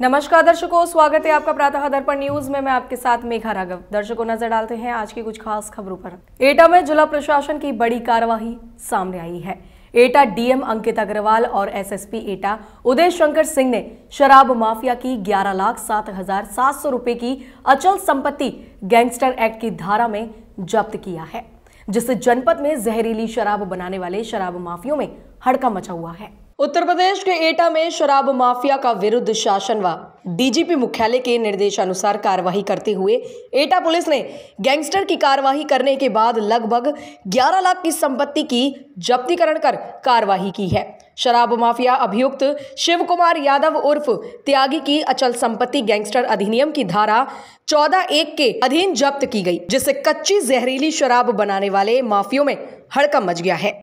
नमस्कार दर्शकों स्वागत है आपका प्रातः दर्पण न्यूज में मैं आपके साथ मेघा राघव दर्शकों नजर डालते हैं आज की कुछ खास खबरों पर एटा में जिला प्रशासन की बड़ी कार्यवाही सामने आई है एटा डीएम अंकित अग्रवाल और एसएसपी एटा उदय शंकर सिंह ने शराब माफिया की ग्यारह लाख सात हजार सात सौ रुपए की अचल संपत्ति गैंगस्टर एक्ट की धारा में जब्त किया है जिससे जनपद में जहरीली शराब बनाने वाले शराब माफियों में हड़का मचा हुआ है उत्तर प्रदेश के एटा में शराब माफिया का विरुद्ध शासन व डीजीपी मुख्यालय के निर्देशानुसार कार्यवाही करते हुए एटा पुलिस ने गैंगस्टर की कार्यवाही करने के बाद लगभग 11 लाख की संपत्ति की जब्तीकरण कर कार्यवाही की है शराब माफिया अभियुक्त शिव कुमार यादव उर्फ त्यागी की अचल संपत्ति गैंगस्टर अधिनियम की धारा चौदह एक के अधीन जब्त की गई जिससे कच्ची जहरीली शराब बनाने वाले माफियों में हड़कम मच गया है